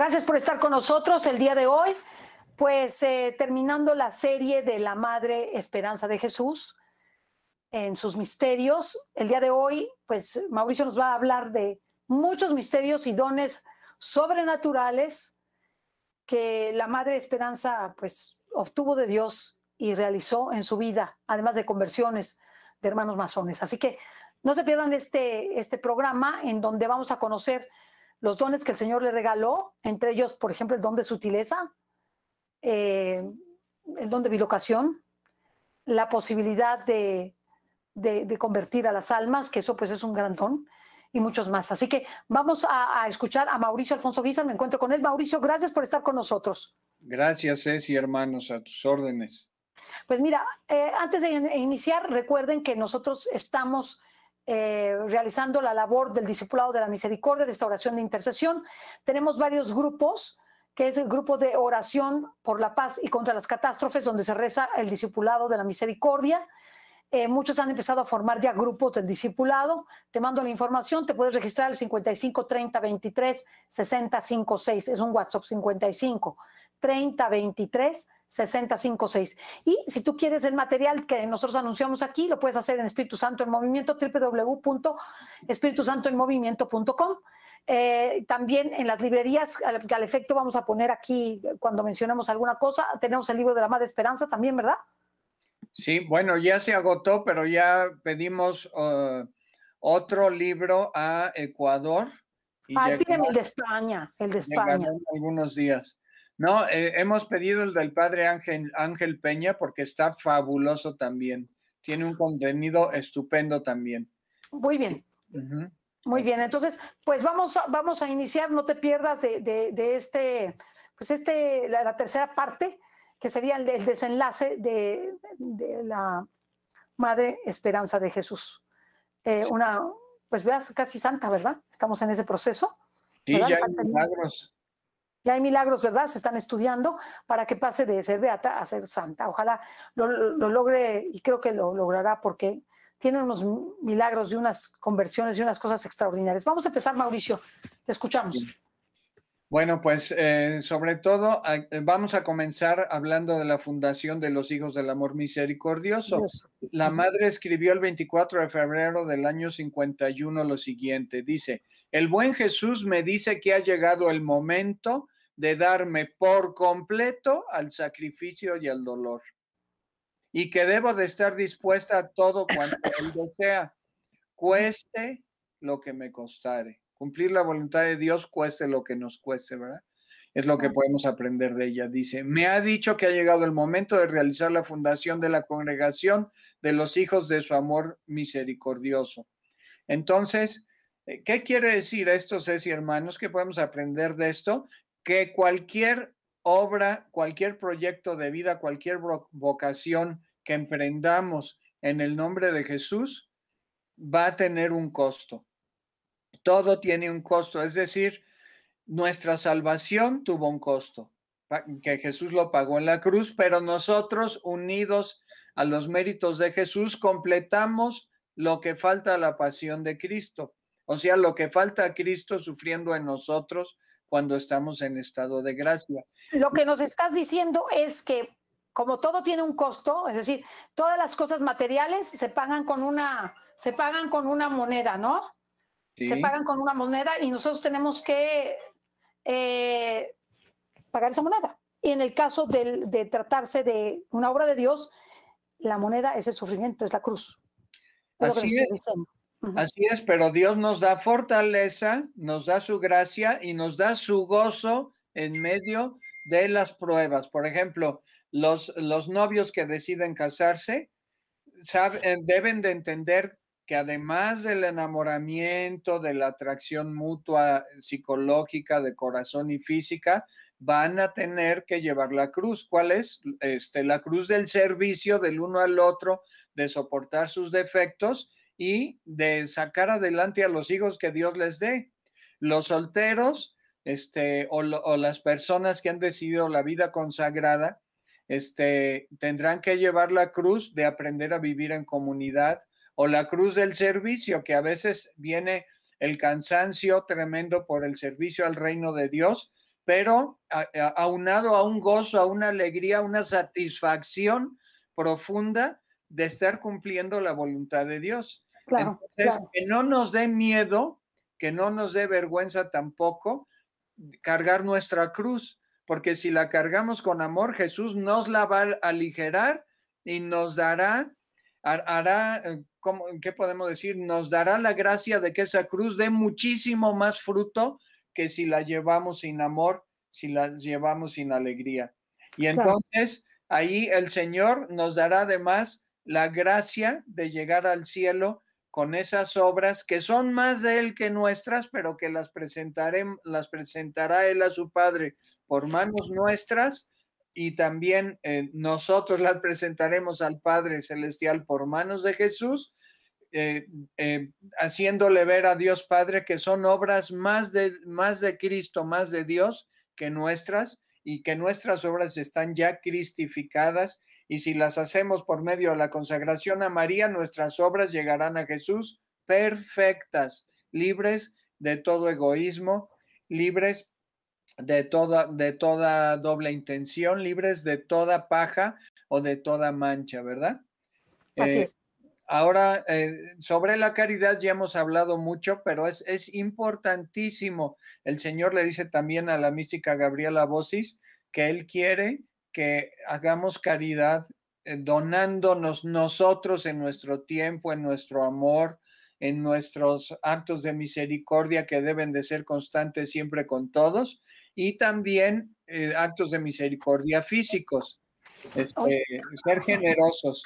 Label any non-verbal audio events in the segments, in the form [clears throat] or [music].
Gracias por estar con nosotros el día de hoy. Pues eh, terminando la serie de la Madre Esperanza de Jesús en sus misterios, el día de hoy, pues Mauricio nos va a hablar de muchos misterios y dones sobrenaturales que la Madre Esperanza pues obtuvo de Dios y realizó en su vida, además de conversiones de hermanos masones. Así que no se pierdan este, este programa en donde vamos a conocer los dones que el Señor le regaló, entre ellos, por ejemplo, el don de sutileza, eh, el don de bilocación, la posibilidad de, convertir a las almas, que eso pues es un gran don, y muchos más. Así que vamos a, escuchar a Mauricio Alfonso Guizar, me encuentro con él. Mauricio, gracias por estar con nosotros. Gracias, Ceci, hermanos, a tus órdenes. Pues mira, eh, antes de iniciar, recuerden que nosotros estamos eh, realizando la labor del Discipulado de la Misericordia, de esta oración de intercesión. Tenemos varios grupos, que es el grupo de oración por la paz y contra las catástrofes, donde se reza el Discipulado de la Misericordia. Eh, muchos han empezado a formar ya grupos del discipulado. Te mando la información, te puedes registrar al 55 30 23 65 6 es un WhatsApp 55 30 23 6056. Y si tú quieres el material que nosotros anunciamos aquí, lo puedes hacer en Espíritu Santo en Movimiento, www.espiritusantoenmovimiento.com. Eh, también en las librerías, al, efecto vamos a poner aquí, cuando mencionamos alguna cosa, tenemos el libro de la Madre Esperanza también, ¿verdad? Sí, bueno, ya se agotó, pero ya pedimos eh, otro libro a Ecuador. ah, el de España, el de España. Algunos días. No, eh, hemos pedido el del padre Ángel, Ángel Peña porque está fabuloso también. Tiene un contenido estupendo también. Muy bien. Muy bien, entonces, pues vamos a, vamos a iniciar, no te pierdas de, de, este, pues este, la, tercera parte, que sería el, desenlace de, la Madre Esperanza de Jesús. Eh, una, pues veas, casi santa, ¿verdad? Estamos en ese proceso. Y ya milagros. Ya hay milagros, ¿verdad? Se están estudiando para que pase de ser beata a ser santa. Ojalá lo, logre y creo que lo logrará porque tiene unos milagros y unas conversiones y unas cosas extraordinarias. Vamos a empezar, Mauricio. Te escuchamos. Bueno, pues eh, sobre todo vamos a comenzar hablando de la fundación de los Hijos del Amor Misericordioso. La madre escribió el 24 de febrero del año 51 lo siguiente. Dice, el buen Jesús me dice que ha llegado el momento de darme por completo al sacrificio y al dolor. Y que debo de estar dispuesta a todo cuanto Él [coughs] cueste lo que me costare. Cumplir la voluntad de Dios cueste lo que nos cueste, ¿verdad? Es lo que podemos aprender de ella. Dice, me ha dicho que ha llegado el momento de realizar la fundación de la congregación de los hijos de su amor misericordioso. Entonces, eh, ¿Qué quiere decir esto, Ceci, hermanos? ¿Qué podemos aprender de esto? que cualquier obra, cualquier proyecto de vida, cualquier vocación que emprendamos en el nombre de Jesús va a tener un costo. Todo tiene un costo, es decir, nuestra salvación tuvo un costo, que Jesús lo pagó en la cruz, pero nosotros unidos a los méritos de Jesús completamos lo que falta a la pasión de Cristo, o sea, lo que falta a Cristo sufriendo en nosotros cuando estamos en estado de gracia. Lo que nos estás diciendo es que como todo tiene un costo, es decir, todas las cosas materiales se pagan con una, se pagan con una moneda, ¿no? Se pagan con una moneda y nosotros tenemos que eh, pagar esa moneda. Y en el caso de tratarse de una obra de Dios, la moneda es el sufrimiento, es la cruz. Así es. Así es, pero Dios nos da fortaleza, nos da su gracia y nos da su gozo en medio de las pruebas. Por ejemplo, los, novios que deciden casarse eh, deben de entender que además del enamoramiento, de la atracción mutua psicológica, de corazón y física, van a tener que llevar la cruz. ¿Cuál es? Este, la cruz del servicio del uno al otro, de soportar sus defectos y de sacar adelante a los hijos que Dios les dé. Los solteros este, o, las personas que han decidido la vida consagrada este, tendrán que llevar la cruz de aprender a vivir en comunidad o la cruz del servicio, que a veces viene el cansancio tremendo por el servicio al reino de Dios, pero aunado a un gozo, a una alegría, a una satisfacción profunda de estar cumpliendo la voluntad de Dios. Claro, Entonces, que no nos dé miedo, que no nos dé vergüenza tampoco cargar nuestra cruz, porque si la cargamos con amor, Jesús nos la va a aligerar y nos dará, hará, eh, ¿cómo, ¿qué podemos decir? Nos dará la gracia de que esa cruz dé muchísimo más fruto que si la llevamos sin amor, si la llevamos sin alegría. Y entonces ahí el Señor nos dará además la gracia de llegar al cielo con esas obras que son más de él que nuestras, pero que las, presentaré, las presentará él a su Padre por manos nuestras y también eh, nosotros las presentaremos al Padre Celestial por manos de Jesús, eh, eh, haciéndole ver a Dios Padre que son obras más de, más de Cristo, más de Dios que nuestras y que nuestras obras están ya cristificadas y si las hacemos por medio de la consagración a María, nuestras obras llegarán a Jesús perfectas, libres de todo egoísmo, libres de toda, de toda doble intención, libres de toda paja o de toda mancha, ¿verdad? Así eh, es. Ahora, eh, sobre la caridad ya hemos hablado mucho, pero es, es importantísimo. El Señor le dice también a la mística Gabriela Bosis que Él quiere que hagamos caridad eh, donándonos nosotros en nuestro tiempo, en nuestro amor, en nuestros actos de misericordia que deben de ser constantes siempre con todos y también eh, actos de misericordia físicos. Este, ser generosos.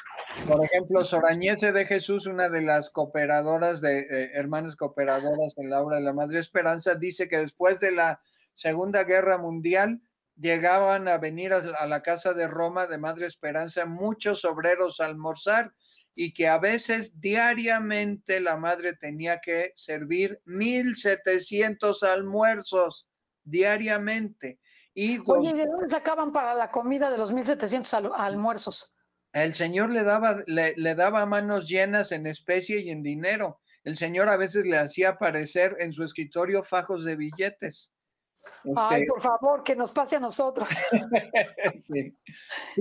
Por ejemplo, Sorañese de Jesús, una de las cooperadoras de eh, hermanas cooperadoras en la obra de la Madre Esperanza, dice que después de la Segunda Guerra Mundial, llegaban a venir a la casa de Roma de Madre Esperanza muchos obreros a almorzar y que a veces diariamente la madre tenía que servir 1.700 almuerzos diariamente. Y ¿de dónde sacaban para la comida de los 1.700 setecientos almuerzos? El Señor le daba, le daba manos llenas en especie y en dinero. El Señor a veces le hacía aparecer en su escritorio fajos de billetes. Ay, este por favor, que nos pase a nosotros. [laughs] sí.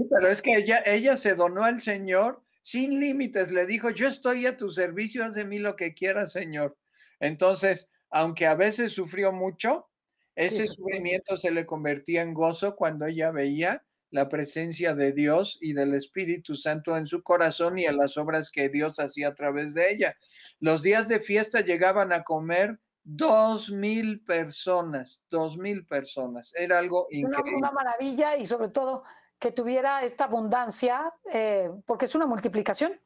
pero es que ella, ella se donó al Señor sin límites. Le dijo, yo estoy a tu servicio, haz de mí lo que quieras, Señor. Entonces, aunque a veces sufrió mucho, ese sufrimiento se le convertía en gozo cuando ella veía la presencia de Dios y del Espíritu Santo en su corazón y en las obras que Dios hacía a través de ella. Los días de fiesta llegaban a comer Dos mil personas, dos mil personas. Era algo increíble. Una, maravilla y sobre todo que tuviera esta abundancia, eh, porque es una multiplicación.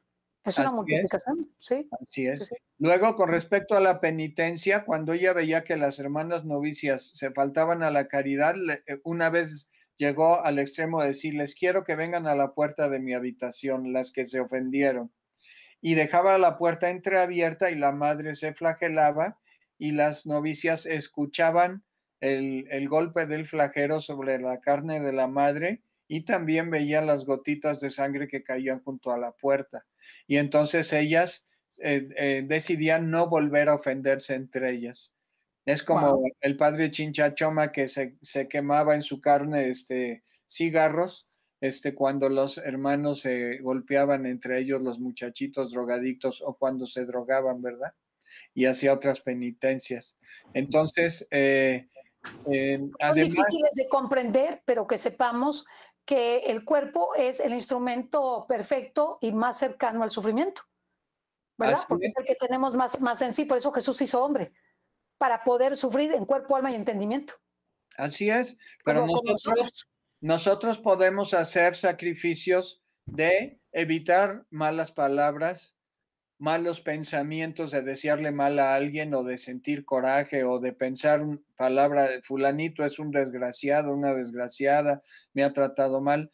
Es una multiplicación, sí. Así es. Luego, con respecto a la penitencia, cuando ella veía que las hermanas novicias se faltaban a la caridad, eh, una vez llegó al extremo de decirles, quiero que vengan a la puerta de mi habitación, las que se ofendieron. Y dejaba la puerta entreabierta y la madre se flagelaba y las novicias escuchaban el, golpe del flagero sobre la carne de la madre y también veían las gotitas de sangre que caían junto a la puerta. Y entonces ellas eh, eh, decidían no volver a ofenderse entre ellas. Es como el padre Chinchachoma que se, quemaba en su carne este, cigarros este, cuando los hermanos se golpeaban entre ellos los muchachitos drogadictos o cuando se drogaban, ¿verdad? y hacia otras penitencias. Entonces, eh, eh difíciles de comprender, pero que sepamos que el cuerpo es el instrumento perfecto y más cercano al sufrimiento. ¿Verdad? Porque es el que tenemos más, más en sí, por eso Jesús hizo hombre, para poder sufrir en cuerpo, alma y entendimiento. Así es, pero nosotros podemos hacer sacrificios de evitar malas palabras, malos pensamientos de desearle mal a alguien o de sentir coraje o de pensar palabra, fulanito es un desgraciado, una desgraciada, me ha tratado mal.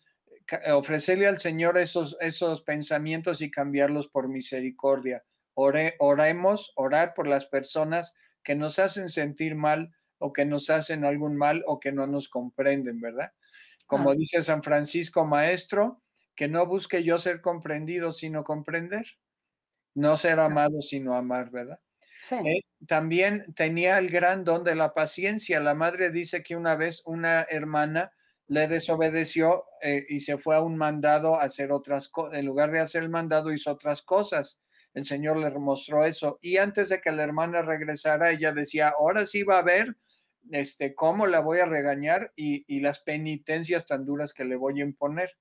Eh, ofrecerle al Señor esos, esos pensamientos y cambiarlos por misericordia. Ore, oremos, orar por las personas que nos hacen sentir mal o que nos hacen algún mal o que no nos comprenden, ¿verdad? Como ah. dice San Francisco Maestro, que no busque yo ser comprendido, sino comprender. No ser amado, sino amar, ¿verdad? Sí. Eh, también tenía el gran don de la paciencia. La madre dice que una vez una hermana le desobedeció eh, y se fue a un mandado a hacer otras cosas. En lugar de hacer el mandado, hizo otras cosas. El Señor le mostró eso. Y antes de que la hermana regresara, ella decía, ahora sí va a ver este, cómo la voy a regañar y, y las penitencias tan duras que le voy a imponer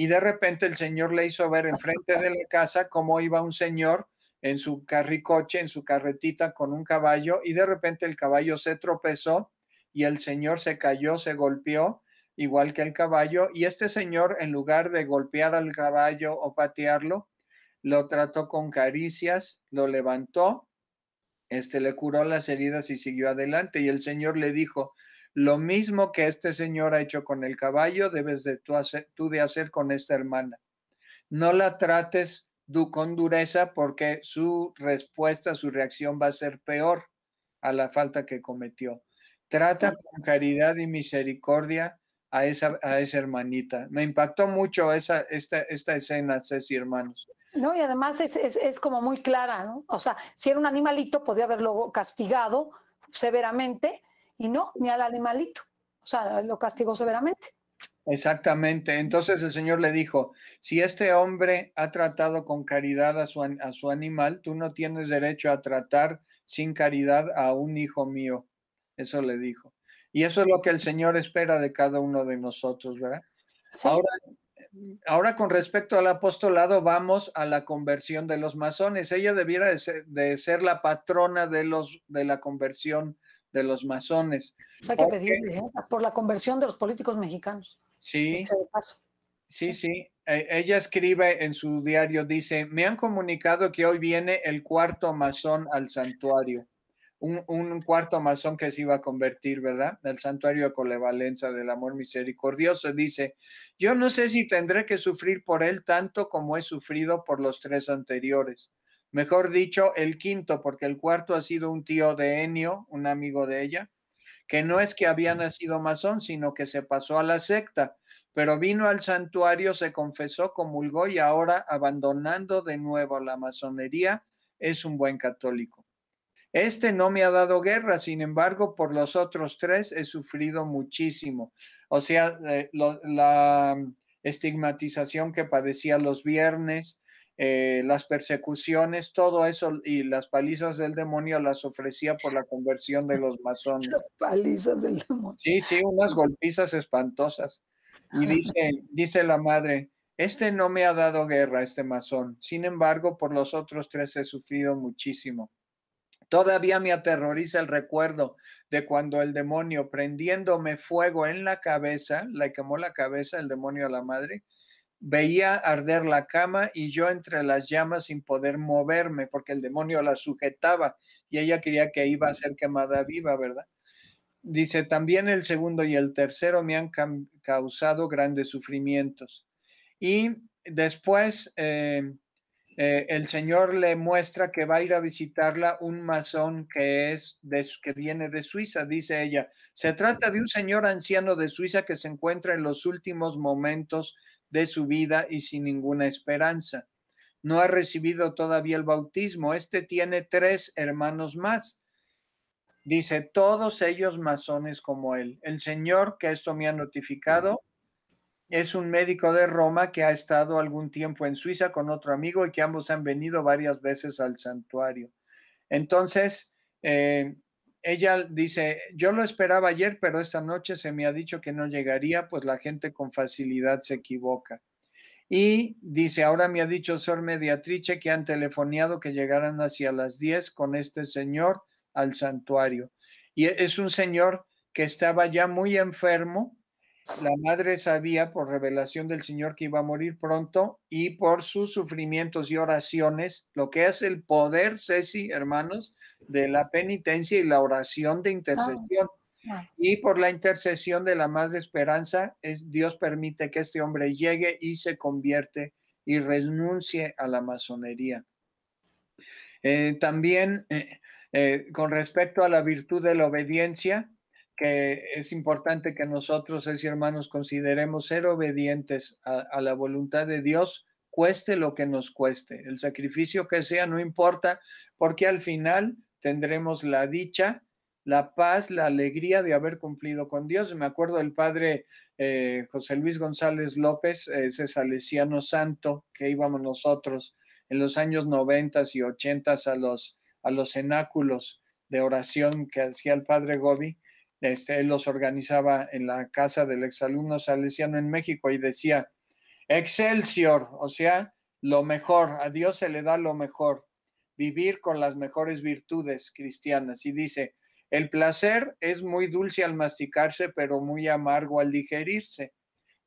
y de repente el señor le hizo ver enfrente de la casa cómo iba un señor en su carricoche, en su carretita con un caballo y de repente el caballo se tropezó y el señor se cayó, se golpeó igual que el caballo y este señor en lugar de golpear al caballo o patearlo, lo trató con caricias, lo levantó, este le curó las heridas y siguió adelante y el señor le dijo, lo mismo que este señor ha hecho con el caballo, debes de tú, hacer, de hacer con esta hermana. No la trates con dureza porque su respuesta, su reacción va a ser peor a la falta que cometió. Trata con caridad y misericordia a esa, esa hermanita. Me impactó mucho esa, esta, esta escena, Ceci, hermanos. No, y además es, es, como muy clara, ¿no? O sea, si era un animalito, podía haberlo castigado severamente, y no, ni al animalito. O sea, lo castigó severamente. Exactamente. Entonces el Señor le dijo, si este hombre ha tratado con caridad a su, a su animal, tú no tienes derecho a tratar sin caridad a un hijo mío. Eso le dijo. Y eso es lo que el Señor espera de cada uno de nosotros, ¿verdad? Ahora, con respecto al apostolado, vamos a la conversión de los masones. Ella debiera ser, de ser la patrona de, los, de la conversión de los masones. O sea, que por la conversión de los políticos mexicanos. Sí. Sí, sí. E, ella escribe en su diario, dice, me han comunicado que hoy viene el cuarto masón al santuario. Un, cuarto masón que se iba a convertir, ¿verdad? Del santuario de Colevalenza del amor misericordioso. Dice, yo no sé si tendré que sufrir por él tanto como he sufrido por los tres anteriores mejor dicho, el quinto, porque el cuarto ha sido un tío de Enio, un amigo de ella, que no es que había nacido masón, sino que se pasó a la secta, pero vino al santuario, se confesó, comulgó y ahora, abandonando de nuevo la masonería, es un buen católico. Este no me ha dado guerra, sin embargo, por los otros tres he sufrido muchísimo. O sea, eh, la estigmatización que padecía los viernes, eh, las persecuciones, todo eso y las palizas del demonio las ofrecía por la conversión de los [laughs] masones. Las palizas del demonio. Sí, sí, unas golpizas espantosas. Y dice, dice la madre, este no me ha dado guerra, este masón. Sin embargo, por los otros tres he sufrido muchísimo. Todavía me aterroriza el recuerdo de cuando el demonio, prendiéndome fuego en la cabeza, le quemó la cabeza el demonio a la madre, Veía arder la cama y yo entre las llamas sin poder moverme porque el demonio la sujetaba y ella quería que iba a ser quemada viva, ¿verdad? Dice, también el segundo y el tercero me han causado grandes sufrimientos. Y después eh, eh, el Señor le muestra que va a ir a visitarla un masón que, es que viene de Suiza, dice ella. Se trata de un señor anciano de Suiza que se encuentra en los últimos momentos de su vida y sin ninguna esperanza. No ha recibido todavía el bautismo. Este tiene tres hermanos más. Dice, todos ellos masones como él. El Señor, que esto me ha notificado, es un médico de Roma que ha estado algún tiempo en Suiza con otro amigo y que ambos han venido varias veces al santuario. Entonces, eh, ella dice, yo lo esperaba ayer, pero esta noche se me ha dicho que no llegaría, pues la gente con facilidad se equivoca. Y dice, ahora me ha dicho Sor Mediatrice que han telefoneado que llegaran hacia las 10 con este señor al santuario. Y e, es un señor que estaba ya muy enfermo la madre sabía por revelación del Señor que iba a morir pronto y por sus sufrimientos y oraciones, lo que es el poder, Ceci, hermanos, de la penitencia y la oración de intercesión. Ah, ah. Y por la intercesión de la Madre Esperanza, es, Dios permite que este hombre llegue y se convierte y renuncie a la masonería. Eh, también eh, eh, con respecto a la virtud de la obediencia, que es importante que nosotros, es hermanos, consideremos ser obedientes a, la voluntad de Dios, cueste lo que nos cueste. El sacrificio que sea no importa, porque al final tendremos la dicha, la paz, la alegría de haber cumplido con Dios. Me acuerdo del padre eh, José Luis González López, ese salesiano santo que íbamos nosotros en los años noventas y ochentas a los, a los cenáculos de oración que hacía el padre Gobi él este, los organizaba en la casa del exalumno salesiano en México y decía, Excelsior, o sea, lo mejor, a Dios se le da lo mejor, vivir con las mejores virtudes cristianas. Y dice, el placer es muy dulce al masticarse, pero muy amargo al digerirse.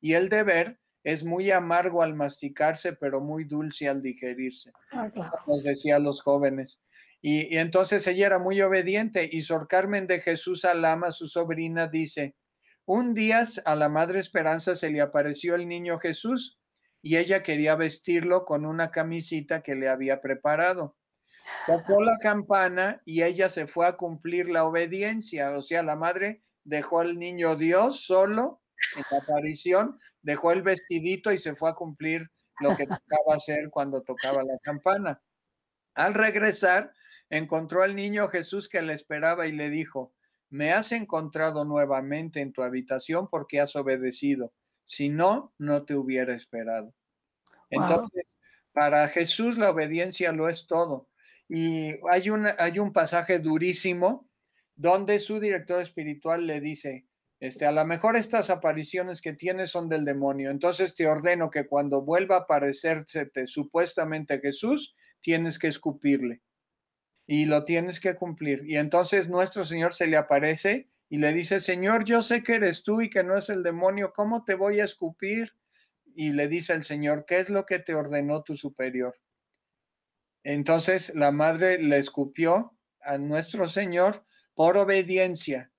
Y el deber es muy amargo al masticarse, pero muy dulce al digerirse. Ah, Nos decía a los jóvenes. Y, entonces ella era muy obediente y Sor Carmen de Jesús Alama, su sobrina, dice, un día a la Madre Esperanza se le apareció el niño Jesús y ella quería vestirlo con una camisita que le había preparado. Tocó la campana y ella se fue a cumplir la obediencia, o sea, la madre dejó al niño Dios solo en aparición, dejó el vestidito y se fue a cumplir lo que tocaba hacer cuando tocaba la campana. Al regresar, Encontró al niño Jesús que le esperaba y le dijo, me has encontrado nuevamente en tu habitación porque has obedecido, si no, no te hubiera esperado. Entonces, para Jesús la obediencia lo es todo. Y hay un, hay un pasaje durísimo donde su director espiritual le dice, este, a lo mejor estas apariciones que tienes son del demonio, entonces te ordeno que cuando vuelva a aparecerte supuestamente Jesús, tienes que escupirle y lo tienes que cumplir. Y entonces nuestro Señor se le aparece y le dice, Señor, yo sé que eres tú y que no es el demonio, ¿cómo te voy a escupir? Y le dice el Señor, ¿qué es lo que te ordenó tu superior? Entonces la madre le escupió a nuestro Señor por obediencia.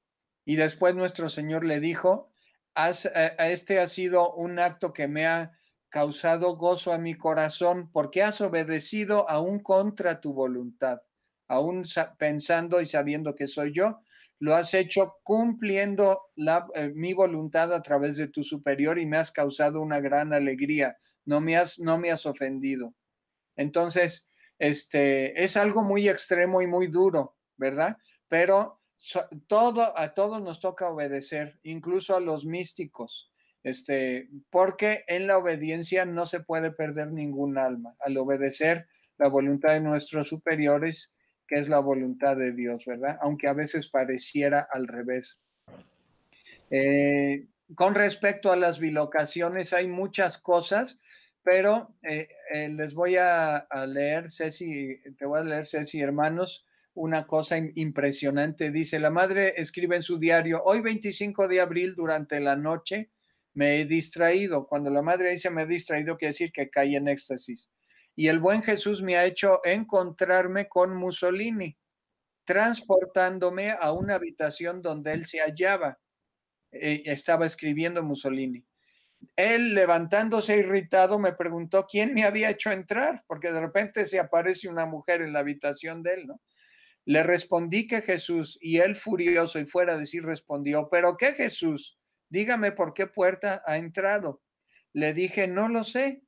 Y después nuestro Señor le dijo, a eh, este ha sido un acto que me ha causado gozo a mi corazón porque has obedecido aún contra tu voluntad aún pensando y sabiendo que soy yo, lo has hecho cumpliendo eh, mi voluntad a través de tu superior y me has causado una gran alegría, no me has, no me has ofendido. Entonces, este, es algo muy extremo y muy duro, ¿verdad? Pero todo, a todos nos toca obedecer, incluso a los místicos, este, porque en la obediencia no se puede perder ningún alma. Al obedecer la voluntad de nuestros superiores, es la voluntad de Dios, ¿verdad? Aunque a veces pareciera al revés. Eh, con respecto a las bilocaciones, hay muchas cosas, pero eh, eh, les voy a, leer, Ceci, te voy a leer, Ceci, hermanos, una cosa impresionante. Dice, la madre escribe en su diario, hoy 25 de abril durante la noche me he distraído. Cuando la madre dice me he distraído, quiere decir que caí en éxtasis y el buen Jesús me ha hecho encontrarme con Mussolini, transportándome a una habitación donde él se hallaba. Eh, estaba escribiendo Mussolini. Él, levantándose irritado, me preguntó quién me había hecho entrar, porque de repente se aparece una mujer en la habitación de él, ¿no? Le respondí que Jesús, y él furioso y fuera de sí respondió, pero ¿qué Jesús? Dígame por qué puerta ha entrado. Le dije, no lo sé.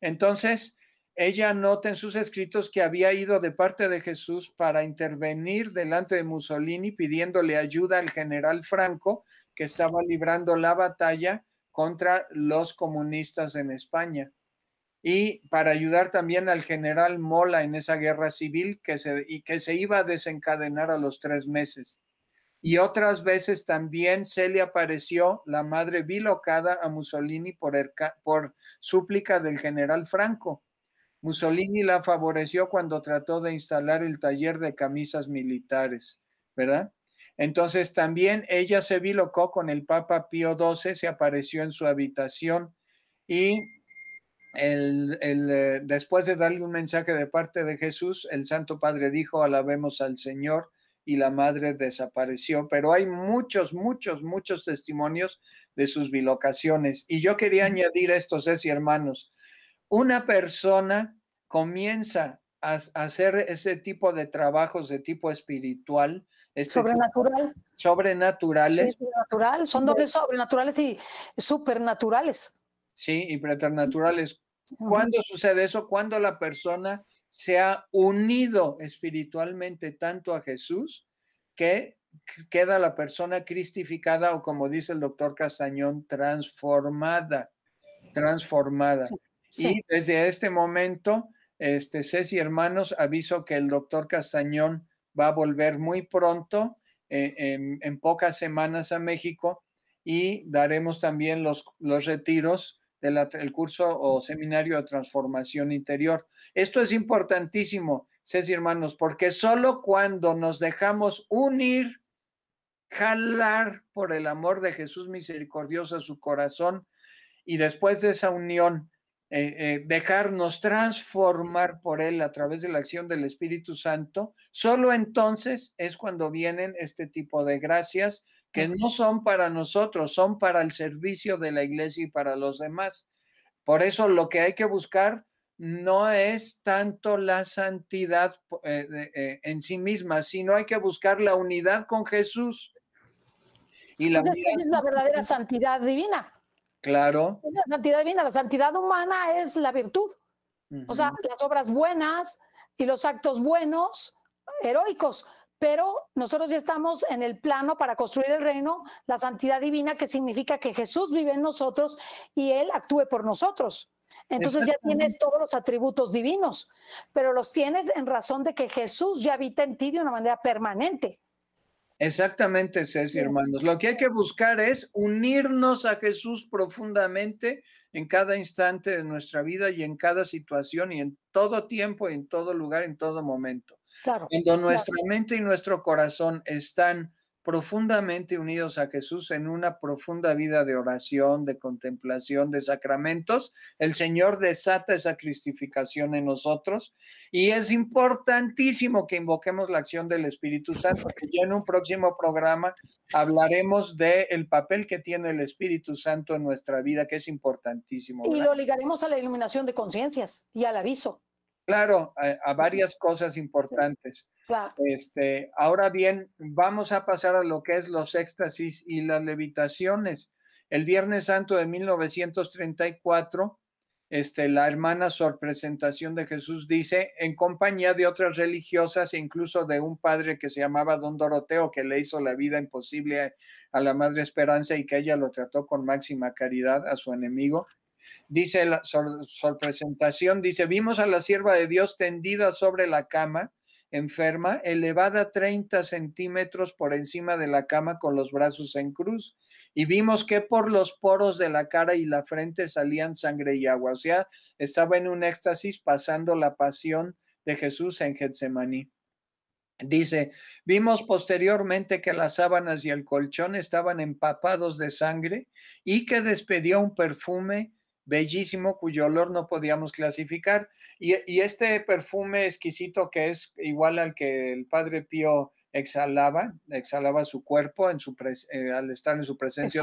Entonces ella anota en sus escritos que había ido de parte de Jesús para intervenir delante de Mussolini pidiéndole ayuda al general Franco que estaba librando la batalla contra los comunistas en España y para ayudar también al general Mola en esa guerra civil que se, y que se iba a desencadenar a los tres meses. Y otras veces también se le apareció la madre bilocada a Mussolini por, por súplica del general Franco. Mussolini la favoreció cuando trató de instalar el taller de camisas militares, ¿verdad? Entonces también ella se bilocó con el Papa Pío XII, se apareció en su habitación y el, eh, después de darle un mensaje de parte de Jesús, el Santo Padre dijo, alabemos al Señor y la madre desapareció, pero hay muchos, muchos, muchos testimonios de sus bilocaciones. Y yo quería añadir esto, y hermanos, una persona comienza a, hacer ese tipo de trabajos de tipo espiritual. Este sobrenatural. sobrenaturales. Son dobles sobrenaturales y supernaturales. Sí, y preternaturales. ¿Cuándo sucede eso? Cuando la persona se ha unido espiritualmente tanto a Jesús que queda la persona cristificada o como dice el doctor Castañón, transformada, transformada. Y desde este momento, este, Ceci, hermanos, aviso que el doctor Castañón va a volver muy pronto, eh, en, pocas semanas a México, y daremos también los, los retiros del curso o seminario de transformación interior. Esto es importantísimo, Ceci, hermanos, porque solo cuando nos dejamos unir, jalar por el amor de Jesús misericordioso a su corazón, y después de esa unión eh, eh, dejarnos transformar por Él a través de la acción del Espíritu Santo, solo entonces es cuando vienen este tipo de gracias que no son para nosotros, son para el servicio de la iglesia y para los demás. Por eso lo que hay que buscar no es tanto la santidad eh, en sí misma, sino hay que buscar la unidad con Jesús. Y la pues es la verdadera santidad divina. Claro. la santidad divina, la santidad humana es la virtud. O sea, las obras buenas y los actos buenos, heroicos. Pero nosotros ya estamos en el plano para construir el reino, la santidad divina, que significa que Jesús vive en nosotros y Él actúe por nosotros. Entonces ya tienes todos los atributos divinos, pero los tienes en razón de que Jesús ya habita en ti de una manera permanente. Exactamente, César hermanos. Lo que hay que buscar es unirnos a Jesús profundamente en cada instante de nuestra vida y en cada situación y en todo tiempo, y en todo lugar, en todo momento. Claro, Cuando nuestra mente y nuestro corazón están profundamente unidos a Jesús en una profunda vida de oración, de contemplación, de sacramentos, el Señor desata esa cristificación en nosotros y es importantísimo que invoquemos la acción del Espíritu Santo, que ya en un próximo programa hablaremos del el papel que tiene el Espíritu Santo en nuestra vida, que es importantísimo. Y lo ligaremos a la iluminación de conciencias y al aviso. Claro, a, varias cosas importantes. Este, ahora bien, vamos a pasar a lo que es los éxtasis y las levitaciones. El Viernes Santo de 1934, este, la hermana Sor Presentación de Jesús dice, en compañía de otras religiosas e incluso de un padre que se llamaba Don Doroteo, que le hizo la vida imposible a la Madre Esperanza y que ella lo trató con máxima caridad a su enemigo, dice la sorpresentación Presentación, dice, vimos a la sierva de Dios tendida sobre la cama enferma, elevada 30 centímetros por encima de la cama con los brazos en cruz. Y vimos que por los poros de la cara y la frente salían sangre y agua. O sea, estaba en un éxtasis pasando la pasión de Jesús en Getsemaní. Dice, vimos posteriormente que las sábanas y el colchón estaban empapados de sangre y que despedía un perfume bellísimo cuyo olor no podíamos clasificar. Y, este perfume exquisito que es igual al que el Padre Pío exhalaba, exhalaba su cuerpo en su eh, al estar en su presencia.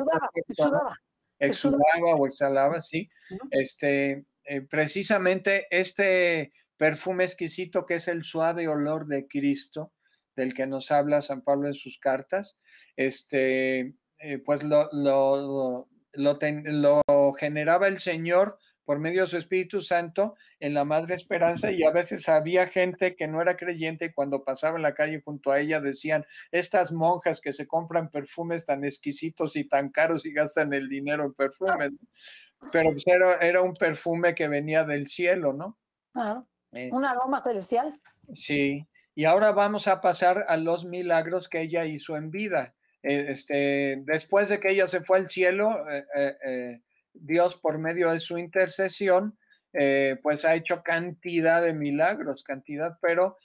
exhalaba o exhalaba, sí. Este, eh, precisamente este perfume exquisito que es el suave olor de Cristo, del que nos habla San Pablo en sus cartas, este, eh, pues lo, lo lo, generaba el Señor por medio de su Espíritu Santo en la Madre Esperanza y a veces había gente que no era creyente y cuando pasaba en la calle junto a ella decían, estas monjas que se compran perfumes tan exquisitos y tan caros y gastan el dinero en perfumes, pero pues, era, un perfume que venía del cielo, ¿no? Claro, eh. un aroma celestial. Sí, y ahora vamos a pasar a los milagros que ella hizo en vida. Eh, este, después de que ella se fue al cielo, eh, eh, Dios por medio de su intercesión, pues ha hecho cantidad de milagros, cantidad, pero,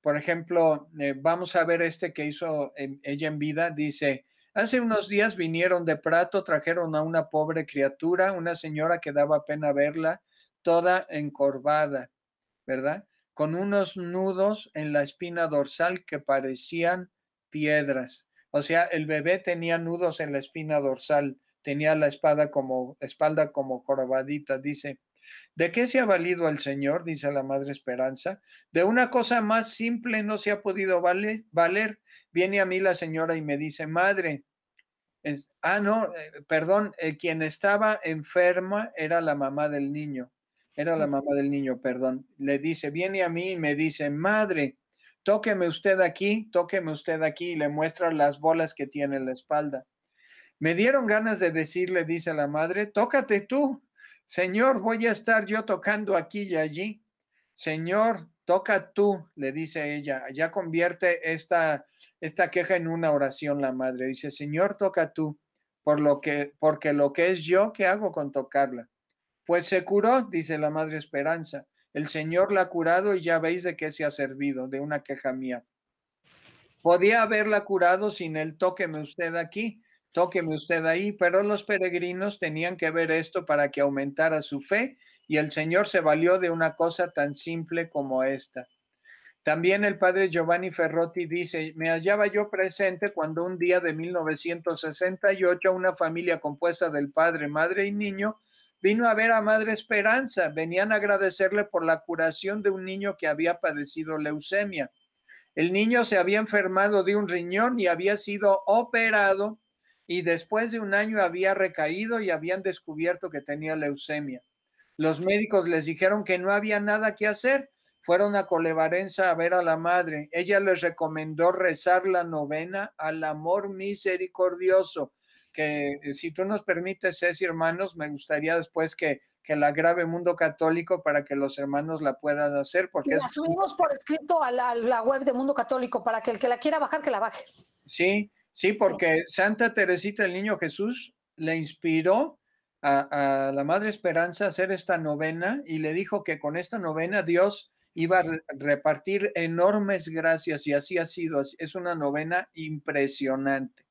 por ejemplo, vamos a ver este que hizo ella en vida, dice, hace unos días vinieron de Prato, trajeron a una pobre criatura, una señora que daba pena verla, toda encorvada, ¿verdad? Con unos nudos en la espina dorsal que parecían piedras. O sea, el bebé tenía nudos en la espina dorsal, tenía la espada como, espalda como jorobadita, dice. ¿De qué se ha valido el Señor? dice la Madre Esperanza. De una cosa más simple no se ha podido vale, valer. Viene a mí la señora y me dice, Madre, es, ah, no, eh, perdón, El eh, quien estaba enferma era la mamá del niño, era la mamá del niño, perdón. Le dice, viene a mí y me dice, Madre, tóqueme usted aquí, tóqueme usted aquí, y le muestra las bolas que tiene en la espalda. Me dieron ganas de decirle, dice la madre, tócate tú, Señor, voy a estar yo tocando aquí y allí. Señor, toca tú, le dice ella. Ya convierte esta, esta queja en una oración la madre. Dice, Señor, toca tú, por lo que, porque lo que es yo, ¿qué hago con tocarla? Pues se curó, dice la madre Esperanza. El Señor la ha curado y ya veis de qué se ha servido, de una queja mía. Podía haberla curado sin el tóqueme usted aquí, tóqueme usted ahí, pero los peregrinos tenían que ver esto para que aumentara su fe y el Señor se valió de una cosa tan simple como esta. También el padre Giovanni Ferrotti dice, me hallaba yo presente cuando un día de 1968 una familia compuesta del padre, madre y niño vino a ver a Madre Esperanza, venían a agradecerle por la curación de un niño que había padecido leucemia. El niño se había enfermado de un riñón y había sido operado y después de un año había recaído y habían descubierto que tenía leucemia. Los médicos les dijeron que no había nada que hacer. Fueron a Colevarenza a ver a la madre. Ella les recomendó rezar la novena al amor misericordioso que eh, si tú nos permites, Ceci, hermanos, me gustaría después que, la grabe Mundo Católico para que los hermanos la puedan hacer. Porque la subimos por escrito a la, web de Mundo Católico para que el que la quiera bajar, que la baje. Sí, sí, porque Santa Teresita el Niño Jesús le inspiró a, la Madre Esperanza a hacer esta novena y le dijo que con esta novena Dios iba a repartir enormes gracias y así ha sido. Es una novena impresionante.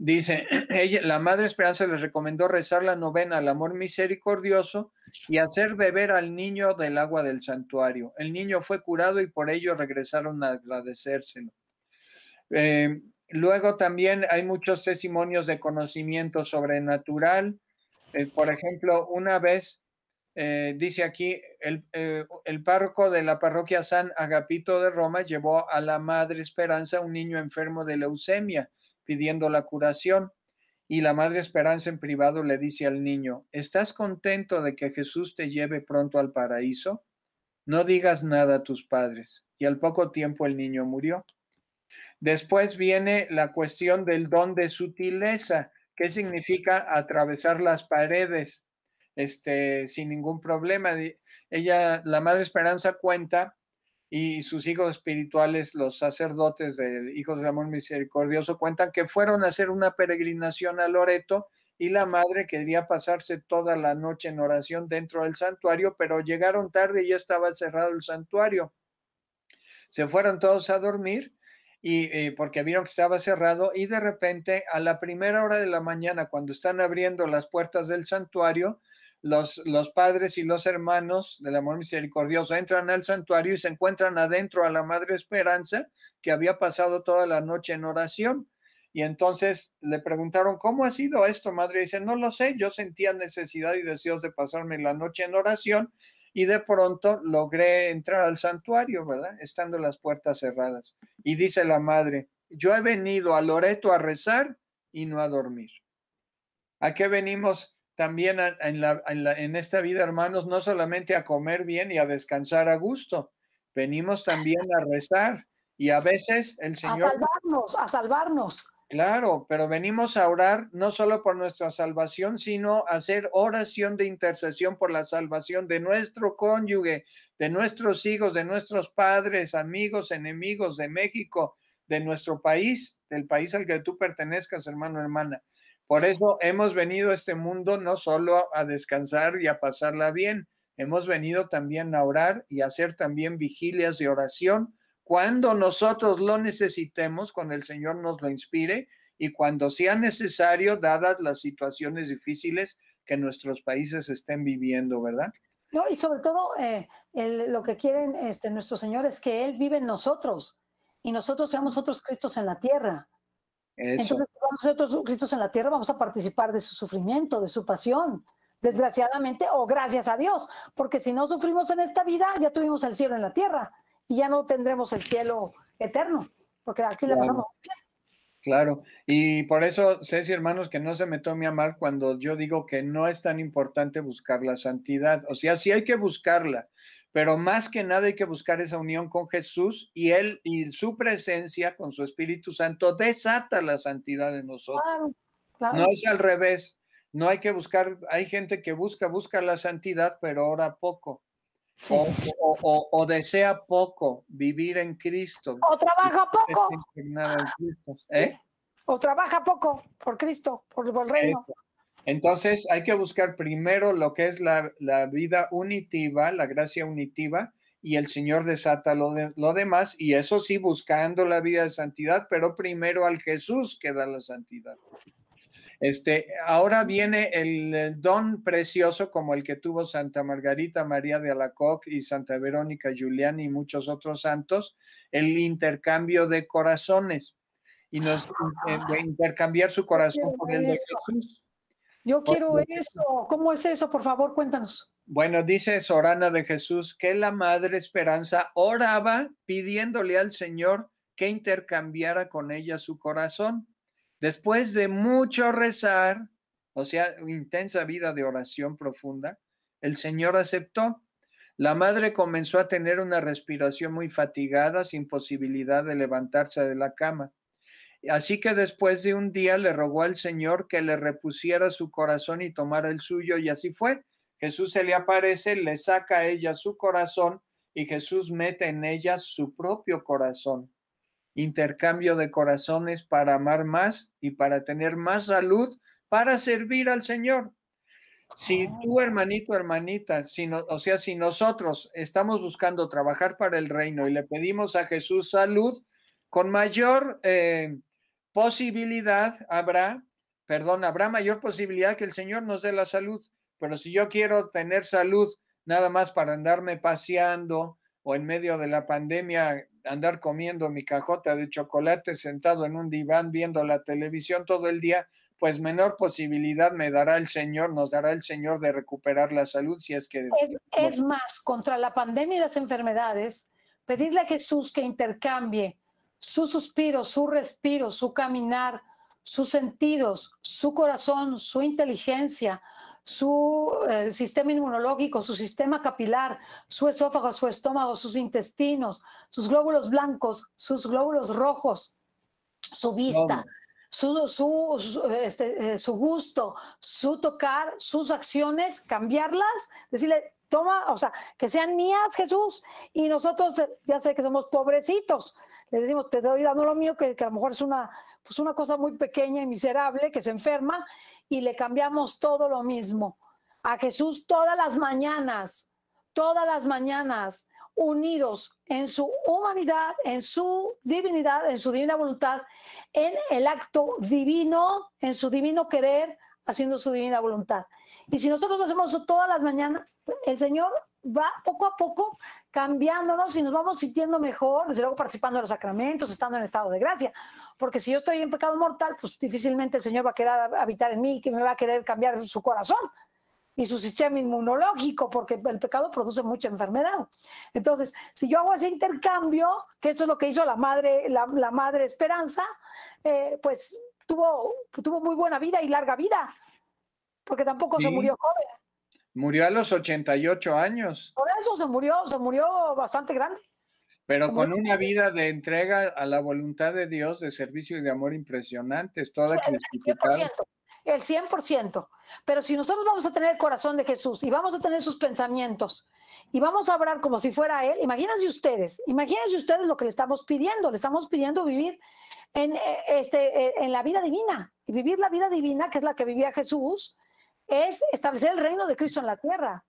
Dice, [clears throat] la Madre Esperanza les recomendó rezar la novena al amor misericordioso y hacer beber al niño del agua del santuario. El niño fue curado y por ello regresaron a agradecérselo. Eh, luego también hay muchos testimonios de conocimiento sobrenatural. Eh, por ejemplo, una vez, eh, dice aquí, el, el párroco de la parroquia San Agapito de Roma llevó a la Madre Esperanza un niño enfermo de leucemia pidiendo la curación. Y la Madre Esperanza en privado le dice al niño, ¿estás contento de que Jesús te lleve pronto al paraíso? No digas nada a tus padres. Y al poco tiempo el niño murió. Después viene la cuestión del don de sutileza, que significa atravesar las paredes este, sin ningún problema. Ella, la Madre Esperanza cuenta y sus hijos espirituales, los sacerdotes de Hijos de Amor Misericordioso, cuentan que fueron a hacer una peregrinación a Loreto y la madre quería pasarse toda la noche en oración dentro del santuario, pero llegaron tarde y ya estaba cerrado el santuario. Se fueron todos a dormir y eh, porque vieron que estaba cerrado y de repente a la primera hora de la mañana cuando están abriendo las puertas del santuario los, padres y los hermanos del amor misericordioso entran al santuario y se encuentran adentro a la Madre Esperanza, que había pasado toda la noche en oración. Y entonces le preguntaron, ¿cómo ha sido esto, madre? dice, no lo sé, yo sentía necesidad y deseos de pasarme la noche en oración y de pronto logré entrar al santuario, ¿verdad? Estando las puertas cerradas. Y dice la madre, yo he venido a Loreto a rezar y no a dormir. ¿A qué venimos también en, esta vida, hermanos, no solamente a comer bien y a descansar a gusto, venimos también a rezar y a veces el Señor... A salvarnos, a salvarnos. Claro, pero venimos a orar no solo por nuestra salvación, sino a hacer oración de intercesión por la salvación de nuestro cónyuge, de nuestros hijos, de nuestros padres, amigos, enemigos, de México, de nuestro país, del país al que tú pertenezcas, hermano, hermana. Por eso hemos venido a este mundo no solo a descansar y a pasarla bien, hemos venido también a orar y a hacer también vigilias de oración cuando nosotros lo necesitemos, con el Señor nos lo inspire y cuando sea necesario, dadas las situaciones difíciles que nuestros países estén viviendo, ¿verdad? No, y sobre todo eh, lo que quieren este, Señor es que Él vive en nosotros y nosotros seamos otros Cristos en la tierra. Entonces, nosotros, Cristos en la tierra, vamos a participar de su sufrimiento, de su pasión, desgraciadamente, o gracias a Dios, porque si no sufrimos en esta vida, ya tuvimos el cielo en la tierra y ya no tendremos el cielo eterno, porque aquí le la pasamos Claro, y por eso, y hermanos, que no se me tome a mal cuando yo digo que no es tan importante buscar la santidad, o sea, sí hay que buscarla, pero más que nada hay que buscar esa unión con Jesús y él y su presencia con su Espíritu Santo desata la santidad de nosotros. No es al revés, no hay que buscar, hay gente que busca, busca la santidad, pero ora poco. O, desea poco vivir en Cristo. O trabaja poco. ¿eh? O trabaja poco por Cristo, por el reino. Entonces hay que buscar primero lo que es la, vida unitiva, la gracia unitiva, y el Señor desata lo, demás, y eso sí, buscando la vida de santidad, pero primero al Jesús que da la santidad. Este, ahora viene el don precioso como el que tuvo Santa Margarita María de Alacoc y Santa Verónica Julián y muchos otros santos, el intercambio de corazones y nos eh, intercambiar su corazón con el de Jesús. Yo quiero eso. ¿Cómo es eso? Por favor, cuéntanos. Bueno, dice Sorana de Jesús que la Madre Esperanza oraba pidiéndole al Señor que intercambiara con ella su corazón. Después de mucho rezar, o sea, intensa vida de oración profunda, el Señor aceptó. La madre comenzó a tener una respiración muy fatigada, sin posibilidad de levantarse de la cama. Así que después de un día le rogó al Señor que le repusiera su corazón y tomara el suyo, y así fue. Jesús se le aparece, le saca a ella su corazón y Jesús mete en ella su propio corazón. Intercambio de corazones para amar más y para tener más salud, para servir al Señor. Si ah. tú, hermanito, hermanita, o sea, si nosotros estamos buscando trabajar para el reino y le pedimos a Jesús salud, con mayor eh, posibilidad habrá, perdón, habrá mayor posibilidad que el Señor nos dé la salud. Pero si yo quiero tener salud nada más para andarme paseando o en medio de la pandemia andar comiendo mi cajota de chocolate sentado en un diván viendo la televisión todo el día, pues menor posibilidad me dará el Señor, nos dará el Señor de recuperar la salud si es que... Es, más, contra la pandemia y las enfermedades, pedirle a Jesús que intercambie su suspiro, su respiro, su caminar, sus sentidos, su corazón, su inteligencia, su eh, sistema inmunológico, su sistema capilar, su esófago, su estómago, sus intestinos, sus glóbulos blancos, sus glóbulos rojos, su vista, su, este, eh, su gusto, su tocar, sus acciones, cambiarlas, decirle, toma, o sea, que sean mías, Jesús, y nosotros eh, ya sé que somos pobrecitos, le decimos, te doy dando lo mío, que, a lo mejor es una, pues una cosa muy pequeña y miserable, que se enferma, y le cambiamos todo lo mismo. A Jesús todas las mañanas, todas las mañanas, unidos en su humanidad, en su divinidad, en su divina voluntad, en el acto divino, en su divino querer, haciendo su divina voluntad. Y si nosotros hacemos eso todas las mañanas, el Señor va poco a poco cambiándonos y nos vamos sintiendo mejor, desde luego participando en los sacramentos, estando en estado de gracia, porque si yo estoy en pecado mortal, pues difícilmente el Señor va a querer habitar en mí, que me va a querer cambiar su corazón y su sistema inmunológico, porque el pecado produce mucha enfermedad. Entonces, si yo hago ese intercambio, que eso es lo que hizo la madre, la, madre Esperanza, eh, pues tuvo, tuvo muy buena vida y larga vida, porque tampoco se murió joven. Murió a los 88 años. Por eso se murió, se murió bastante grande. Pero con una vida de entrega a la voluntad de Dios, de servicio y de amor impresionantes, toda El 100%. Pero si nosotros vamos a tener el corazón de Jesús y vamos a tener sus pensamientos y vamos a hablar como si fuera Él, imagínense ustedes, imagínense ustedes lo que le estamos pidiendo, le estamos pidiendo vivir en, eh, este, eh, en la vida divina y vivir la vida divina que es la que vivía Jesús es establecer el reino de Cristo en la tierra.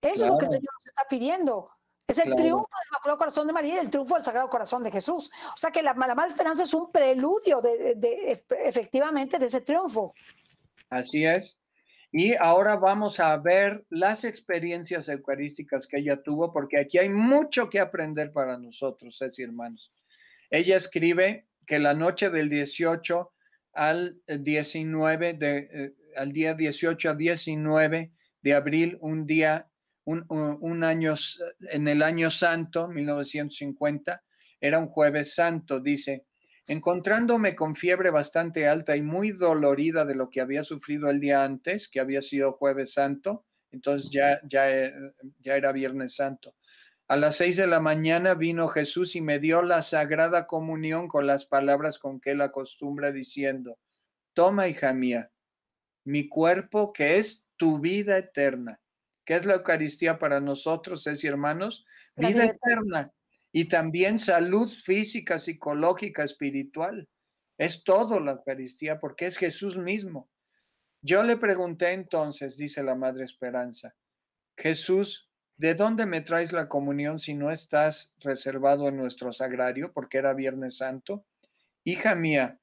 Eso es lo que el Señor nos está pidiendo. Es el triunfo del Corazón de María y el triunfo del Sagrado Corazón de Jesús. O sea que la, mala esperanza es un preludio de, efectivamente de ese triunfo. Así es. Y ahora vamos a ver las experiencias eucarísticas que ella tuvo, porque aquí hay mucho que aprender para nosotros, es hermanos. Ella escribe que la noche del 18 al 19 de, eh, al día 18 a 19 de abril, un día, un, un año, en el año santo, 1950, era un jueves santo, dice, encontrándome con fiebre bastante alta y muy dolorida de lo que había sufrido el día antes, que había sido jueves santo, entonces ya, ya, ya era viernes santo. A las seis de la mañana vino Jesús y me dio la sagrada comunión con las palabras con que él acostumbra diciendo, toma hija mía, mi cuerpo que es tu vida eterna. que es la Eucaristía para nosotros, es hermanos? Vida, eterna. Y también salud física, psicológica, espiritual. Es todo la Eucaristía porque es Jesús mismo. Yo le pregunté entonces, dice la Madre Esperanza, Jesús, ¿de dónde me traes la comunión si no estás reservado en nuestro sagrario? Porque era Viernes Santo. Hija mía,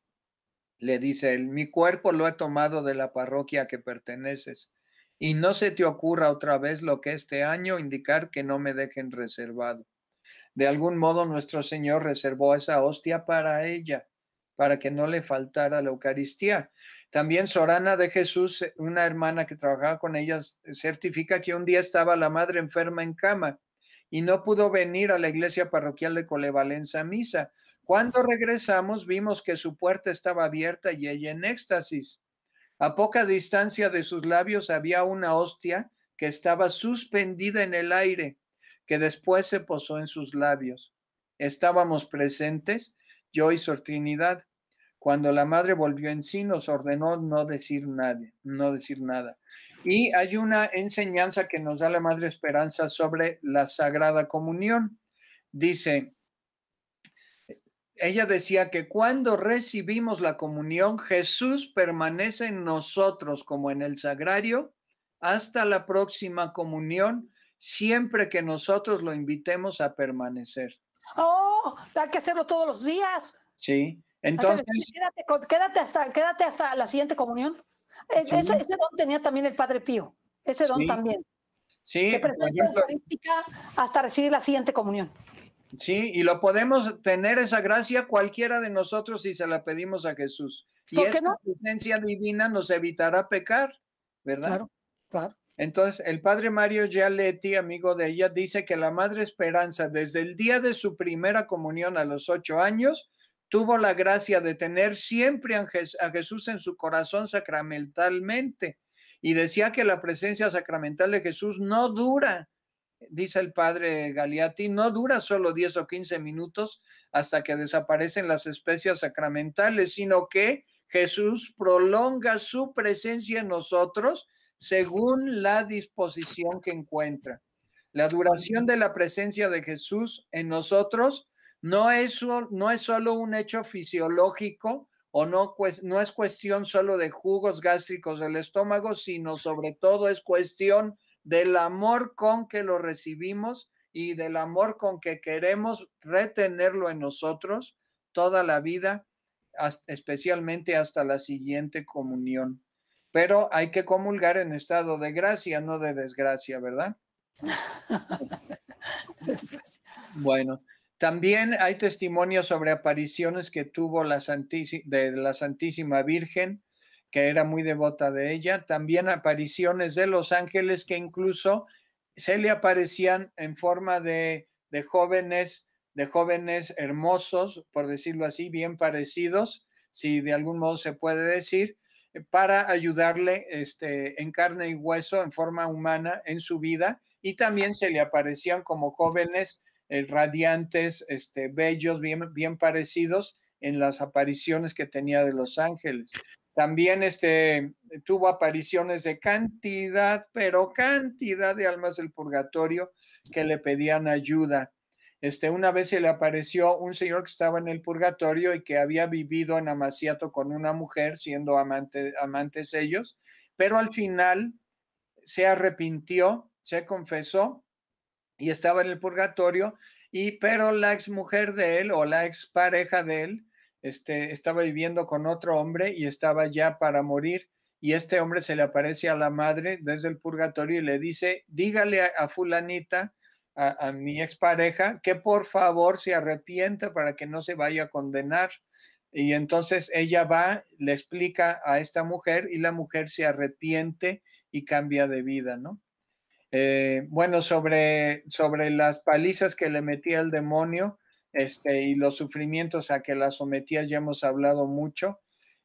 le dice él, mi cuerpo lo he tomado de la parroquia que perteneces, y no se te ocurra otra vez lo que este año indicar que no me dejen reservado. De algún modo nuestro Señor reservó esa hostia para ella, para que no le faltara la Eucaristía. También Sorana de Jesús, eh, una hermana que trabajaba con ellas, certifica que un día estaba la madre enferma en cama y no pudo venir a la iglesia parroquial de Colevalenza a misa, cuando regresamos vimos que su puerta estaba abierta y ella en éxtasis. A poca distancia de sus labios había una hostia que estaba suspendida en el aire, que después se posó en sus labios. Estábamos presentes, yo y Sor Trinidad. Cuando la madre volvió en sí, nos ordenó no decir nada, no decir nada. Y hay una enseñanza que nos da la Madre Esperanza sobre la Sagrada Comunión. Dice, ella decía que cuando recibimos la comunión, Jesús permanece en nosotros como en el sagrario hasta la próxima comunión, siempre que nosotros lo invitemos a permanecer. Oh, hay que hacerlo todos los días. Sí, entonces. quédate, hasta, quédate hasta la siguiente comunión. E, ese, don tenía también el Padre Pío, ese don también. Sí, hasta recibir la siguiente comunión. Sí, y lo podemos tener esa gracia cualquiera de nosotros si se la pedimos a Jesús. Y esa no? presencia divina nos evitará pecar, ¿verdad? Claro, claro. Entonces, el padre Mario Gialetti, amigo de ella, dice que la Madre Esperanza, desde el día de su primera comunión a los ocho años, tuvo la gracia de tener siempre a Jesús en su corazón sacramentalmente. Y decía que la presencia sacramental de Jesús no dura, dice el padre Galiati, no dura solo 10 o 15 minutos hasta que desaparecen las especias sacramentales, sino que Jesús prolonga su presencia en nosotros según la disposición que encuentra. La duración de la presencia de Jesús en nosotros no es, no es solo un hecho fisiológico o no, no es cuestión solo de jugos gástricos del estómago, sino sobre todo es cuestión del amor con que lo recibimos y del amor con que queremos retenerlo en nosotros toda la vida, especialmente hasta la siguiente comunión. Pero hay que comulgar en estado de gracia, no de desgracia, ¿verdad? [laughs] Bueno, también hay testimonios sobre apariciones que tuvo de la Santísima Virgen que era muy devota de ella, también apariciones de los ángeles que incluso se le aparecían en forma de, jóvenes, de jóvenes hermosos, por decirlo así, bien parecidos, si de algún modo se puede decir, para ayudarle este, en carne y hueso, en forma humana, en su vida, y también se le aparecían como jóvenes eh, radiantes, este, bellos, bien, bien parecidos en las apariciones que tenía de los ángeles. También este, tuvo apariciones de cantidad, pero cantidad de almas del purgatorio que le pedían ayuda. Este, una vez se le apareció un señor que estaba en el purgatorio y que había vivido en Amaciato con una mujer, siendo amantes ellos, pero al final se arrepintió, se confesó y estaba en el purgatorio, y pero la ex mujer de él o la expareja de él este, estaba viviendo con otro hombre y estaba ya para morir y este hombre se le aparece a la madre desde el purgatorio y le dice, dígale a, fulanita, a, mi expareja, que por favor se arrepienta para que no se vaya a condenar. Y entonces ella va, le explica a esta mujer y la mujer se arrepiente y cambia de vida, ¿no? Eh, bueno, sobre, sobre las palizas que le metía el demonio, este, y los sufrimientos a que la sometía ya hemos hablado mucho.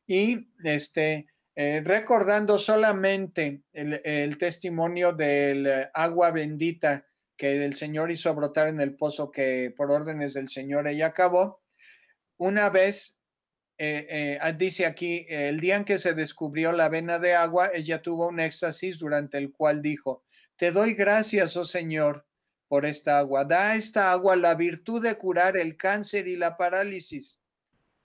Y este, eh, recordando solamente el, testimonio del eh, agua bendita que el Señor hizo brotar en el pozo que por órdenes del Señor ella acabó, una vez, eh, ah, dice aquí, el día en que se descubrió la vena de agua, ella tuvo un éxtasis durante el cual dijo, te doy gracias, oh Señor, por esta agua. Da esta agua la virtud de curar el cáncer y la parálisis.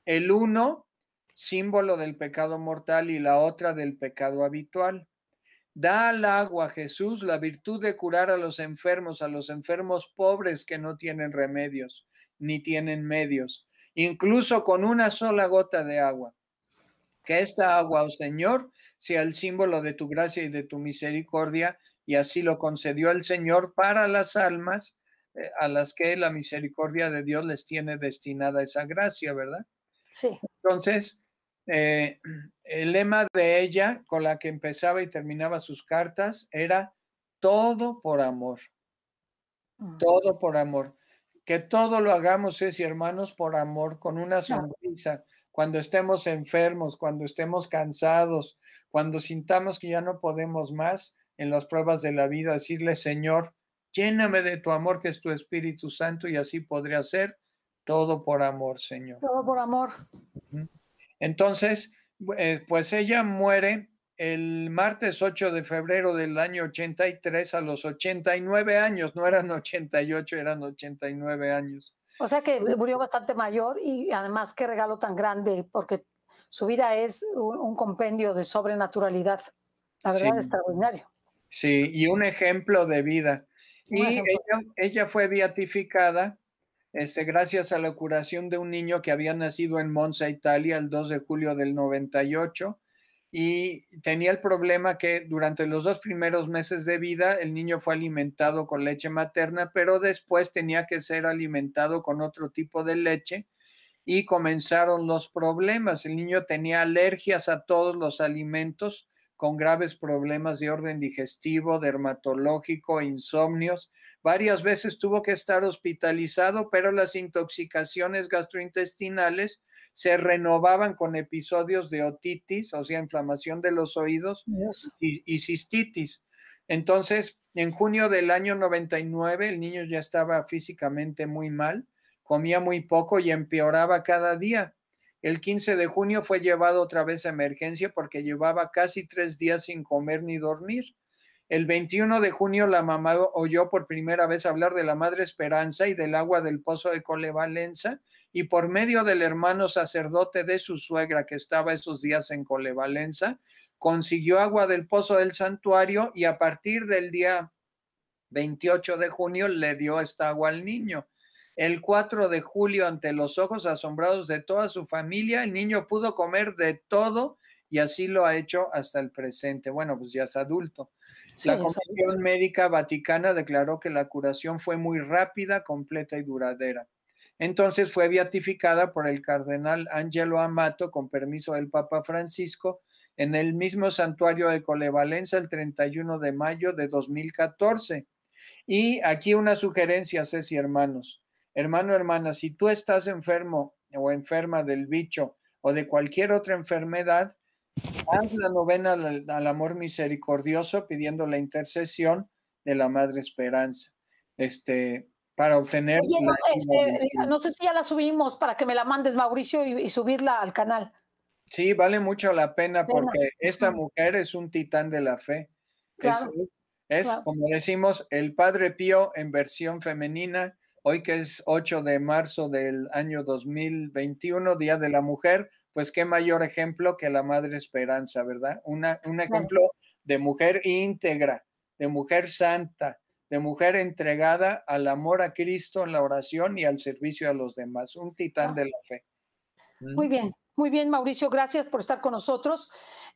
El uno, símbolo del pecado mortal y la otra del pecado habitual. Da al agua, Jesús, la virtud de curar a los enfermos, a los enfermos pobres que no tienen remedios ni tienen medios, incluso con una sola gota de agua. Que esta agua, oh Señor, sea el símbolo de tu gracia y de tu misericordia y así lo concedió el Señor para las almas eh, a las que la misericordia de Dios les tiene destinada esa gracia, ¿verdad? Sí. Entonces, eh, el lema de ella, con la que empezaba y terminaba sus cartas, era todo por amor. Mm. Todo por amor. Que todo lo hagamos es, hermanos, por amor, con una sonrisa. Cuando estemos enfermos, cuando estemos cansados, cuando sintamos que ya no podemos más, en las pruebas de la vida, decirle, Señor, lléname de tu amor, que es tu Espíritu Santo, y así podría ser todo por amor, Señor. Todo por amor. Entonces, eh, pues ella muere el martes 8 de febrero del año 83 a los 89 años, no eran 88, eran 89 años. O sea que murió bastante mayor y además qué regalo tan grande, porque su vida es un, compendio de sobrenaturalidad. La verdad es extraordinario. Sí, y un ejemplo de vida. ella, fue beatificada este, gracias a la curación de un niño que había nacido en Monza, Italia, el 2 de julio del 98. Y tenía el problema que durante los dos primeros meses de vida el niño fue alimentado con leche materna, pero después tenía que ser alimentado con otro tipo de leche y comenzaron los problemas. El niño tenía alergias a todos los alimentos con graves problemas de orden digestivo, dermatológico, insomnios. Varias veces tuvo que estar hospitalizado, pero las intoxicaciones gastrointestinales se renovaban con episodios de otitis, o sea, inflamación de los oídos y cistitis. Entonces, en junio del año 99, el niño ya estaba físicamente muy mal, comía muy poco y empeoraba cada día. El 15 de junio fue llevado otra vez a emergencia porque llevaba casi tres días sin comer ni dormir. El 21 de junio la mamá oyó por primera vez hablar de la Madre Esperanza y del agua del pozo de Colevalenza y por medio del hermano sacerdote de su suegra que estaba esos días en Colevalenza, consiguió agua del pozo del santuario y a partir del día 28 de junio le dio esta agua al niño. El 4 de julio, ante los ojos asombrados de toda su familia, el niño pudo comer de todo y así lo ha hecho hasta el presente. Bueno, pues ya es adulto. la Comisión Médica Vaticana declaró que la curación fue muy rápida, completa y duradera. Entonces fue beatificada por el cardenal Angelo Amato con permiso del Papa Francisco en el mismo santuario de Colevalenza el 31 de mayo de 2014. Y aquí una sugerencia, Ceci, hermanos. Hermano, hermana, si tú estás enfermo o enferma del bicho o de cualquier otra enfermedad, haz la novena al, amor misericordioso pidiendo la intercesión de la Madre Esperanza. Este, para obtener. Este, no, sé si ya la subimos para que me la mandes, Mauricio, y, subirla al canal. Sí, vale mucho la pena porque esta mujer es un titán de la fe. Claro. Es, como decimos, el Padre Pío en versión femenina hoy que es 8 de marzo del año 2021, Día de la Mujer, pues qué mayor ejemplo que la Madre Esperanza, ¿verdad? un ejemplo de mujer íntegra, de mujer santa, de mujer entregada al amor a Cristo, en la oración y al servicio a los demás, un titán de la fe. Muy bien, muy bien, Mauricio, gracias por estar con nosotros.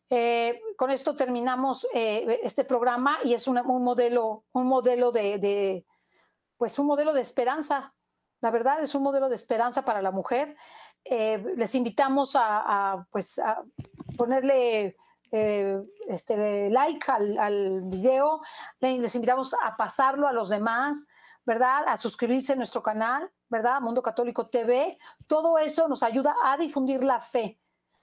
Eh, con esto terminamos eh, este programa y es un, modelo, un modelo de pues un modelo de esperanza. La verdad es un modelo de esperanza para la mujer. Eh, les invitamos a, pues, ponerle eh, este, like al, al, video, les invitamos a pasarlo a los demás, ¿verdad? A suscribirse a nuestro canal, ¿verdad? Mundo Católico TV. Todo eso nos ayuda a difundir la fe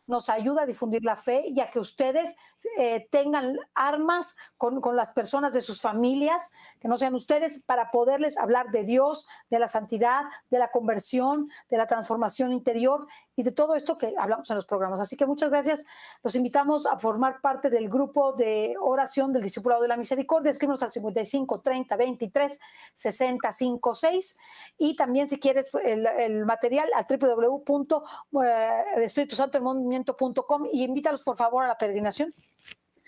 nos ayuda a difundir la fe ya que ustedes eh, tengan armas con, las personas de sus familias, que no sean ustedes, para poderles hablar de Dios, de la santidad, de la conversión, de la transformación interior y de todo esto que hablamos en los programas. Así que muchas gracias. Los invitamos a formar parte del grupo de oración del Discipulado de la Misericordia. Escríbanos al 55 30 23 60 56 y también si quieres el, material al www.espíritu eh, Santo del mundo y invítalos por favor a la peregrinación.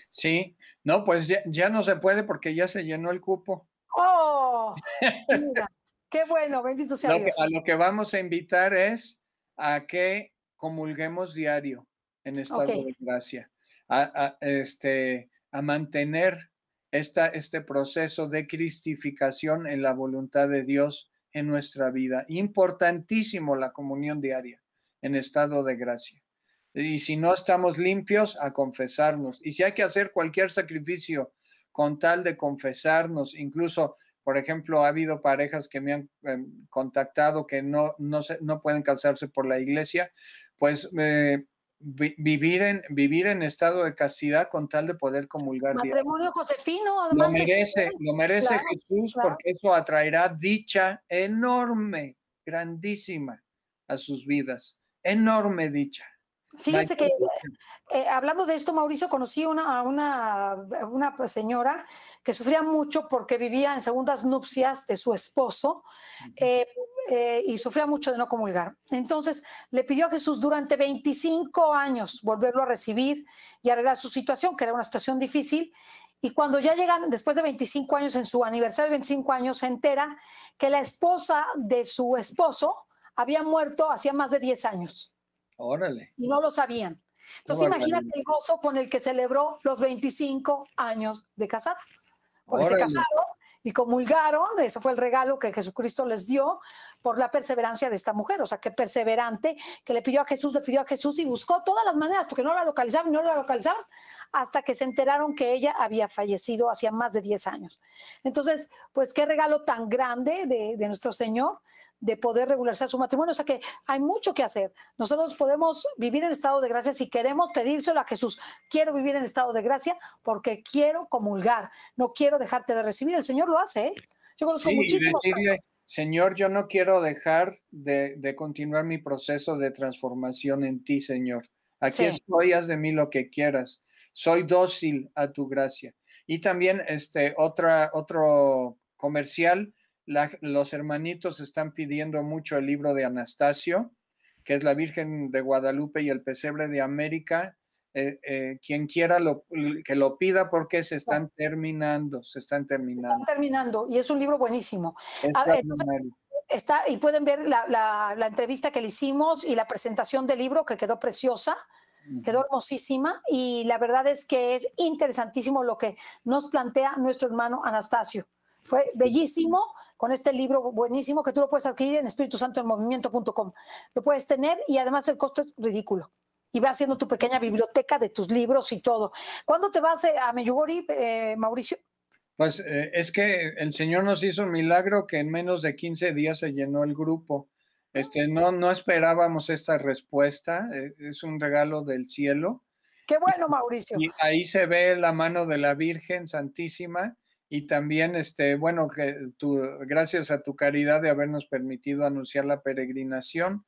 Sí, no, pues ya, no se puede porque ya se llenó el cupo. ¡Oh! [laughs] qué bueno, bendito sea Dios. a lo que vamos a invitar es a que comulguemos diario en estado de gracia, a, este, a mantener esta, este proceso de cristificación en la voluntad de Dios en nuestra vida. Importantísimo la comunión diaria en estado de gracia y si no estamos limpios, a confesarnos. Y si hay que hacer cualquier sacrificio con tal de confesarnos, incluso, por ejemplo, ha habido parejas que me han em, contactado que no, no, pueden casarse por la iglesia, pues eh, vivir, en, vivir en estado de castidad con tal de poder comulgar. Matrimonio josefino, además. Lo merece, merece Jesús porque eso atraerá dicha enorme, grandísima a sus vidas, enorme dicha. Fíjense que eh, eh, hablando de esto, Mauricio, conocí a una, señora que sufría mucho porque vivía en segundas nupcias de su esposo eh, y sufría mucho de no comulgar. Entonces le pidió a Jesús durante 25 años volverlo a recibir y arreglar su situación, que era una situación difícil. Y cuando ya llegan, después de 25 años, en su aniversario de 25 años, se entera que la esposa de su esposo había muerto hacía más de 10 años. Órale. Y no lo sabían. Entonces imagínate el gozo con el que celebró los 25 años de casada. Porque se casaron y comulgaron, ese fue el regalo que Jesucristo les dio por la perseverancia de esta mujer, o sea, qué perseverante, que le pidió a Jesús, le pidió a Jesús y buscó todas las maneras, porque no la localizaban, no la localizaban, hasta que se enteraron que ella había fallecido hacía más de 10 años. Entonces, pues qué regalo tan grande de nuestro Señor de poder regularizar su matrimonio. O sea que hay mucho que hacer. Nosotros podemos vivir en estado de gracia si queremos pedírselo a Jesús. Quiero vivir en estado de gracia porque quiero comulgar. No quiero dejarte de recibir. El Señor lo hace. ¿eh? Yo conozco muchísimos. Señor, yo no quiero dejar de, continuar mi proceso de transformación en ti, Señor. Aquí estoy, haz de mí lo que quieras. Soy dócil a tu gracia. Y también este otra, otro comercial los hermanitos están pidiendo mucho el libro de Anastasio, que es la Virgen de Guadalupe y el Pesebre de América. Eh, eh, quien quiera lo, que lo pida porque se están terminando, se están terminando. Se están terminando y es un libro buenísimo. Ah, está, y pueden ver la, entrevista que le hicimos y la presentación del libro que quedó preciosa quedó hermosísima y la verdad es que es interesantísimo lo que nos plantea nuestro hermano Anastasio. Fue bellísimo con este libro buenísimo que tú lo puedes adquirir en movimiento.com. Lo puedes tener y además el costo es ridículo. Y va haciendo tu pequeña biblioteca de tus libros y todo. ¿Cuándo te vas eh, a Meyugori, eh, Mauricio? Pues eh, es que el Señor nos hizo un milagro que en menos de 15 días se llenó el grupo. Este, no, no esperábamos esta respuesta, es un regalo del cielo. Qué bueno, Mauricio. Y ahí se ve la mano de la Virgen Santísima y también, este, bueno, gracias a tu caridad de habernos permitido anunciar la peregrinación,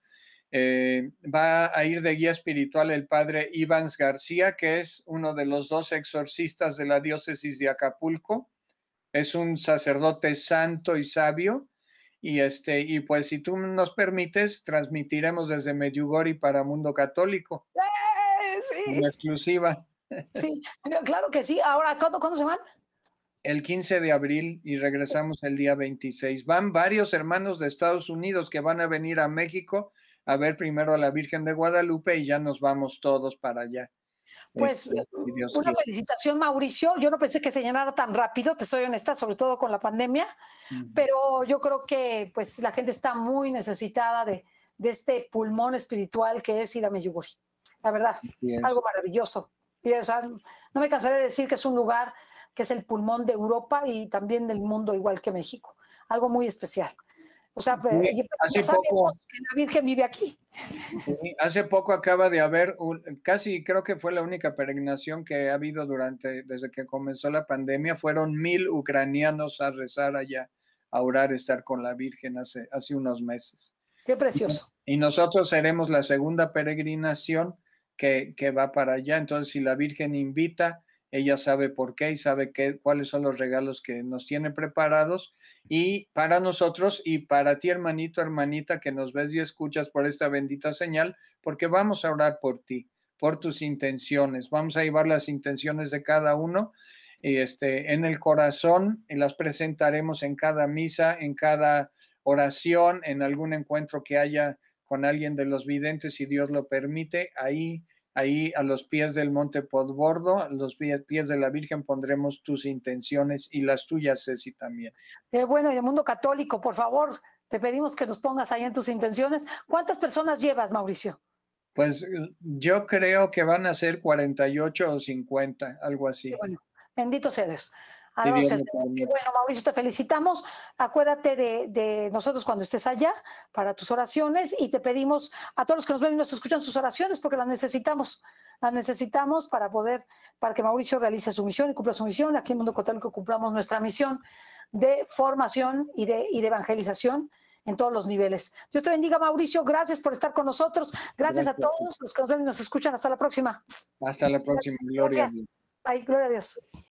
eh, va a ir de guía espiritual el padre Ivans García, que es uno de los dos exorcistas de la diócesis de Acapulco. Es un sacerdote santo y sabio. Y, este, y pues si tú nos permites, transmitiremos desde Medjugorje para Mundo Católico. ¡Eh, sí! exclusiva. Sí, claro que sí. Ahora, ¿cuándo, ¿cuándo se van? el 15 de abril y regresamos el día 26. Van varios hermanos de Estados Unidos que van a venir a México a ver primero a la Virgen de Guadalupe y ya nos vamos todos para allá. Pues este, una felicitación, Mauricio. Yo no pensé que se llenara tan rápido, te soy honesta, sobre todo con la pandemia, pero yo creo que pues la gente está muy necesitada de, de este pulmón espiritual que es Irameyuguri. La verdad, algo maravilloso. Y, no me cansaré de decir que es un lugar que es el pulmón de Europa y también del mundo, igual que México. Algo muy especial. O sea, que la Virgen vive aquí. hace poco acaba de haber, un, casi creo que fue la única peregrinación que ha habido durante, desde que comenzó la pandemia, fueron mil ucranianos a rezar allá, a orar, estar con la Virgen hace, hace unos meses. Qué precioso. Y, nosotros seremos la segunda peregrinación que, que va para allá. Entonces, si la Virgen invita, ella sabe por qué y sabe qué, cuáles son los regalos que nos tiene preparados y para nosotros y para ti, hermanito, hermanita, que nos ves y escuchas por esta bendita señal, porque vamos a orar por ti, por tus intenciones, vamos a llevar las intenciones de cada uno. Este, en el corazón y las presentaremos en cada misa, en cada oración, en algún encuentro que haya con alguien de los videntes, si Dios lo permite, ahí Ahí a los pies del monte Podbordo, a los pies de la Virgen pondremos tus intenciones y las tuyas, Ceci, también. Qué bueno, y del mundo católico, por favor, te pedimos que nos pongas ahí en tus intenciones. ¿Cuántas personas llevas, Mauricio? Pues yo creo que van a ser 48 o 50, algo así. Bueno, bendito sea Dios bueno, Mauricio, te felicitamos. Acuérdate de, nosotros cuando estés allá para tus oraciones y te pedimos a todos los que nos ven y nos escuchan sus oraciones porque las necesitamos. Las necesitamos para poder, para que Mauricio realice su misión y cumpla su misión. Aquí en Mundo Católico cumplamos nuestra misión de formación y de, y de evangelización en todos los niveles. Dios te bendiga, Mauricio. Gracias por estar con nosotros. Gracias, a todos los que nos ven y nos escuchan. Hasta la próxima. Hasta la próxima. Gloria Ay, gloria a Dios.